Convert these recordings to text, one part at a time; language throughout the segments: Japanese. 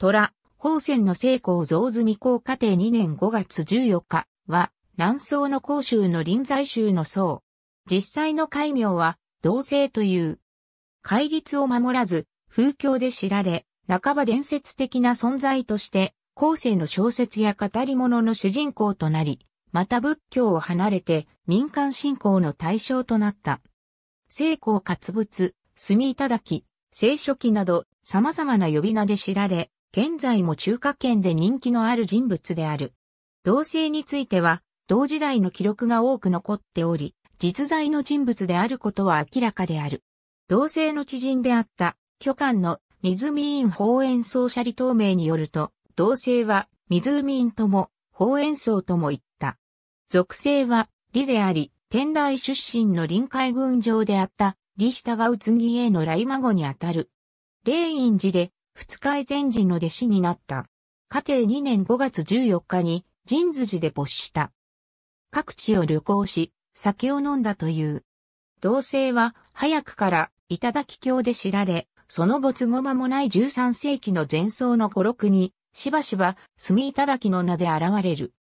虎、宝泉の成功増図未公過程2年5月14日は、南宋の甲州の臨済宗の僧。実際の戒名は、同姓という。戒律を守らず、風教で知られ、半ば伝説的な存在として、後世の小説や語り物の主人公となり、また仏教を離れて民間信仰の対象となった。聖光活仏、墨いただき、聖書記など様々な呼び名で知られ、現在も中華圏で人気のある人物である。同姓については、同時代の記録が多く残っており、実在の人物であることは明らかである。同姓の知人であった、巨漢の湖院法円奏者李透明によると、同姓は湖院とも、法円奏とも言った。属性は李であり、天台出身の臨海軍上であった、李下が宇津木への来孫にあたる。霊院寺で二階禅師の弟子になった。家庭2年5月14日に神寺で没した。各地を旅行し、酒を飲んだという。同性は早くから頂き教で知られ、その没後間もない13世紀の前奏の五六に、しばしば住頂の名で現れる。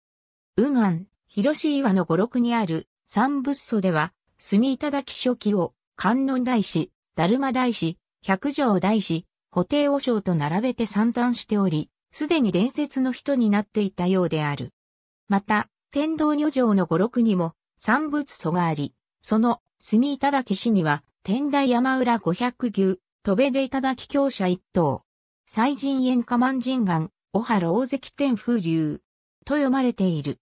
右岸、広岩の五六にある三仏祖では、住頂初期を観音大師、達磨大師、百条大師、布帝和尚と並べて散段しており、すでに伝説の人になっていたようである。また、天道女城の五六にも三仏祖があり、その住井忠氏には天台山浦五百牛、戸部でき、教者一頭、西神縁家万神岩、小原大関天風流、と読まれている。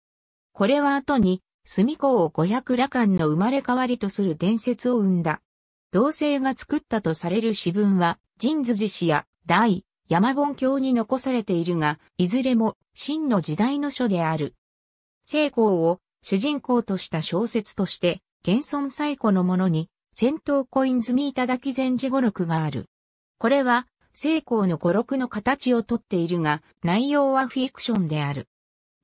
これは後に、住港を五百羅漢の生まれ変わりとする伝説を生んだ。同性が作ったとされる詩文は、神津寺氏や大、山本教に残されているが、いずれも真の時代の書である。聖光を主人公とした小説として、現存最古のものに、戦闘コイン積みだき前時語録がある。これは、聖光の語録の形をとっているが、内容はフィクションである。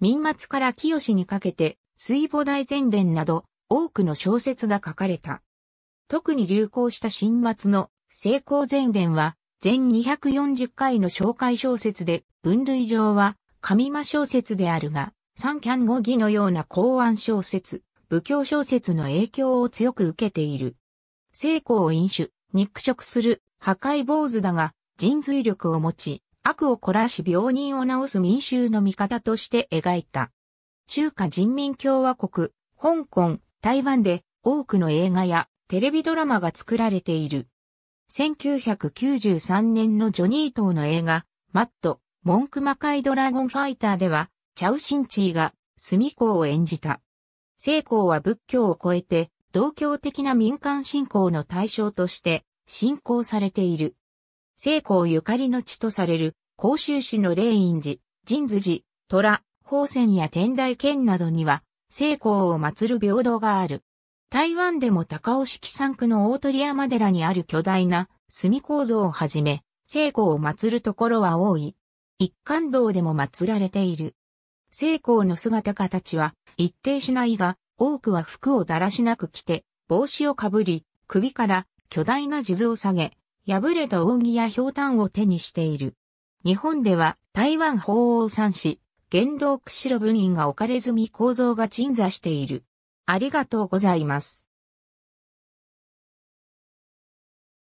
民末から清にかけて、水母大前伝など、多くの小説が書かれた。特に流行した新末の成功前伝は、全240回の紹介小説で、分類上は、神魔小説であるが、三キャン語義のような公安小説、武教小説の影響を強く受けている。成功を飲酒、肉食する、破壊坊主だが、人髄力を持ち、悪を凝らし病人を治す民衆の味方として描いた。中華人民共和国、香港、台湾で多くの映画やテレビドラマが作られている。1993年のジョニー島の映画、マット、モンクマカイドラゴンファイターでは、チャウシンチーが、スミコを演じた。聖公は仏教を超えて、同教的な民間信仰の対象として、信仰されている。聖公ゆかりの地とされる、甲州市の霊院寺、神図寺、虎、宝泉や天台県などには、聖公を祀る平等がある。台湾でも高尾式産区の大鳥山寺にある巨大な炭構造をはじめ、聖子を祀るところは多い。一貫道でも祀られている。聖光の姿形は一定しないが、多くは服をだらしなく着て、帽子をかぶり、首から巨大な地図を下げ、破れた扇や氷炭を手にしている。日本では台湾法王三市、元老釧路部院が置かれずみ構造が鎮座している。ありがとうございます。